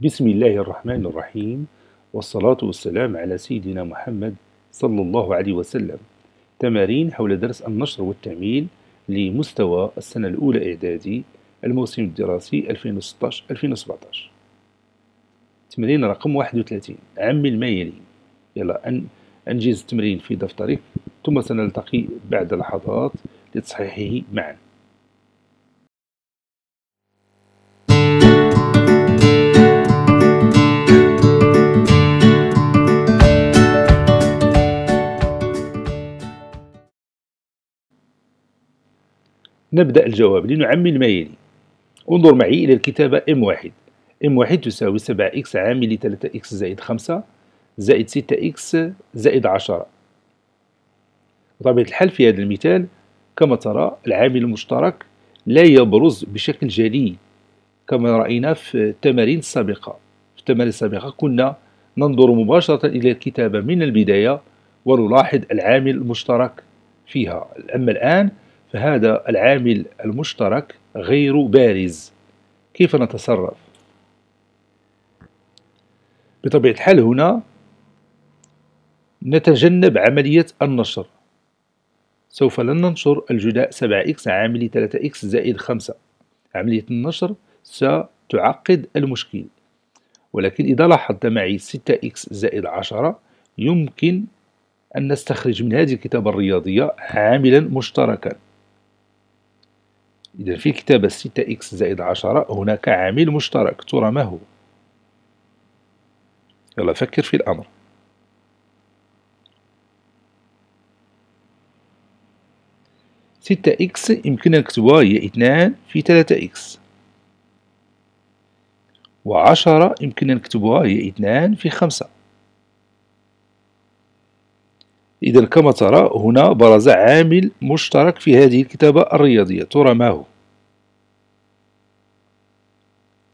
بسم الله الرحمن الرحيم والصلاة والسلام على سيدنا محمد صلى الله عليه وسلم تمارين حول درس النشر والتعميل لمستوى السنة الأولى إعدادي الموسم الدراسي 2016-2017 تمرين رقم 31 عمل ما يلي يلا أن أنجز التمرين في دفترك ثم سنلتقي بعد لحظات لتصحيحه معاً نبدأ الجواب لنعمل ما يلي انظر معي إلى الكتابة M1 M1 تساوي 7x عامل 3x زائد 5 زائد 6x زائد 10 بطبيعة الحال في هذا المثال كما ترى العامل المشترك لا يبرز بشكل جلي كما رأينا في التمارين السابقة في التمارين السابقة كنا ننظر مباشرة إلى الكتابة من البداية ونلاحظ العامل المشترك فيها أما الآن فهذا العامل المشترك غير بارز كيف نتصرف بطبيعة الحال هنا نتجنب عملية النشر سوف لن ننشر الجداء 7x عامل 3x زائد 5 عملية النشر ستعقد المشكل ولكن إذا لاحظت معي 6x زائد 10 يمكن أن نستخرج من هذه الكتابة الرياضية عاملا مشتركا إذا في كتابة 6x زائد 10 هناك عامل مشترك ترى ما هو يلا فكر في الأمر ستة إكس يمكننا نكتبها هي اثنان في ثلاثة إكس وعشرة يمكننا نكتبها هي اثنان في خمسة إذا كما ترى هنا برز عامل مشترك في هذه الكتابة الرياضية ترى ما هو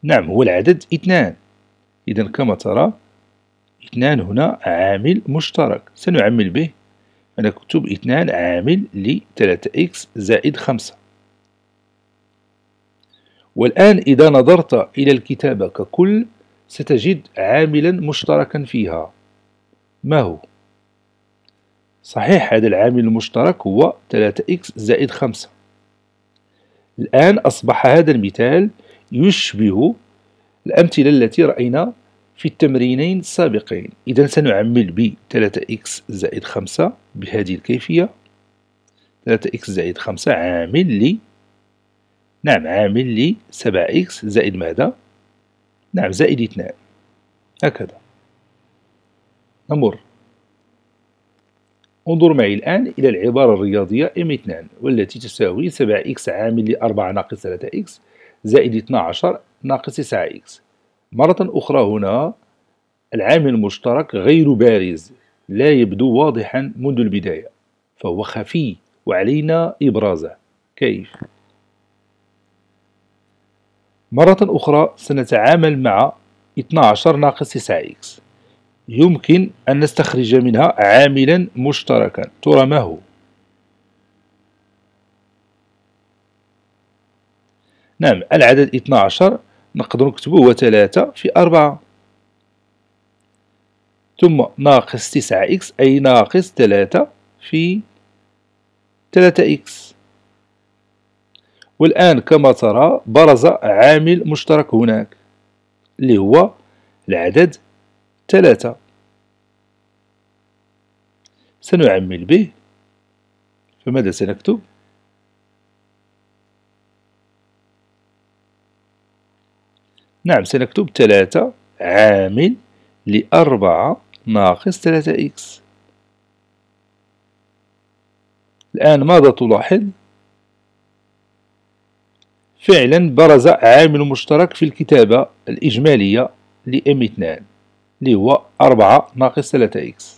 نعم هو العدد اثنان إذا كما ترى اثنان هنا عامل مشترك سنعمل به أنا أكتب اثنان عامل ل 3 زائد خمسة والآن إذا نظرت إلى الكتابة ككل ستجد عاملا مشتركا فيها ما هو؟ صحيح هذا العامل المشترك هو 3x زائد 5 الآن أصبح هذا المثال يشبه الأمثلة التي رأينا في التمرينين السابقين إذا سنعمل ب 3x زائد 5 بهذه الكيفية 3x زائد 5 عامل لي نعم عامل لي 7x زائد ماذا؟ نعم زائد 2 هكذا نمر انظر معي الآن إلى العبارة الرياضية M2 والتي تساوي 7x عامل لأربعة ناقص 3x زائد 12 ناقص 9x مرة أخرى هنا العامل المشترك غير بارز لا يبدو واضحا منذ البداية فهو خفي وعلينا إبرازه كيف؟ مرة أخرى سنتعامل مع 12 ناقص 9x يمكن أن نستخرج منها عاملا مشتركا ترى ما هو نعم العدد 12 نقدر نكتبه هو 3 في 4 ثم ناقص 9 إكس أي ناقص 3 في 3 إكس والآن كما ترى برز عامل مشترك هناك اللي هو العدد ثلاثة سنعمل به فماذا سنكتب نعم سنكتب ثلاثة عامل لأربعة ناقص ثلاثة إكس الآن ماذا تلاحظ؟ فعلا برز عامل مشترك في الكتابة الإجمالية لإم 2 اللي هو أربعة ناقص ثلاثة إكس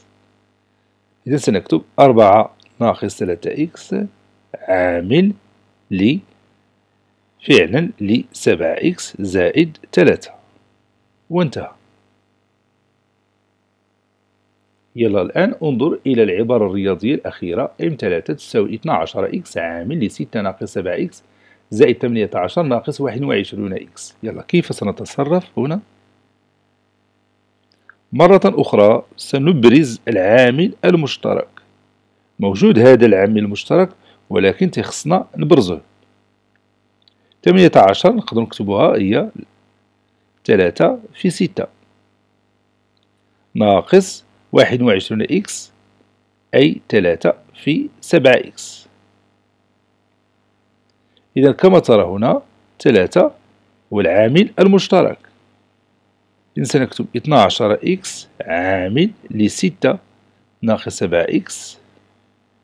إذا سنكتب أربعة ناقص ثلاثة إكس عامل لي فعلا لسبعة إكس زائد ثلاثة وانتهى يلا الآن انظر إلى العبارة الرياضية ام M3 تساوي 12 اكس عامل لستة ناقص 7 اكس زائد 18 ناقص 21 اكس يلا كيف سنتصرف هنا؟ مرة أخرى سنبرز العامل المشترك موجود هذا العامل المشترك ولكن تيخصنا نبرزه 18 نقدر نكتبوها هي 3 في 6 ناقص 21 إكس أي 3 في 7 إكس إذا كما ترى هنا 3 هو العامل المشترك إذن سنكتب 12 إكس عامل لستة ناقص سبعة إكس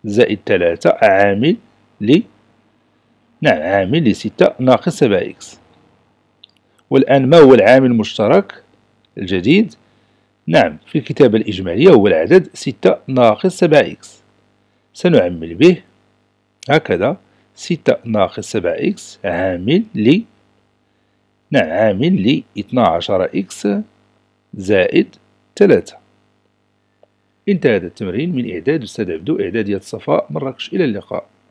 زائد ثلاثة عامل ل نعم عامل لستة ناقص سبعة إكس والآن ما هو العامل المشترك الجديد نعم في الكتابة الإجمالية هو العدد ستة ناقص سبعة إكس سنعمل به هكذا ستة ناقص سبعة إكس عامل ل نعم عامل اثنا 12 إكس زائد 3 انتهى هذا التمرين من إعداد الأستاذ عبدو إعدادية صفاء مراكش إلى اللقاء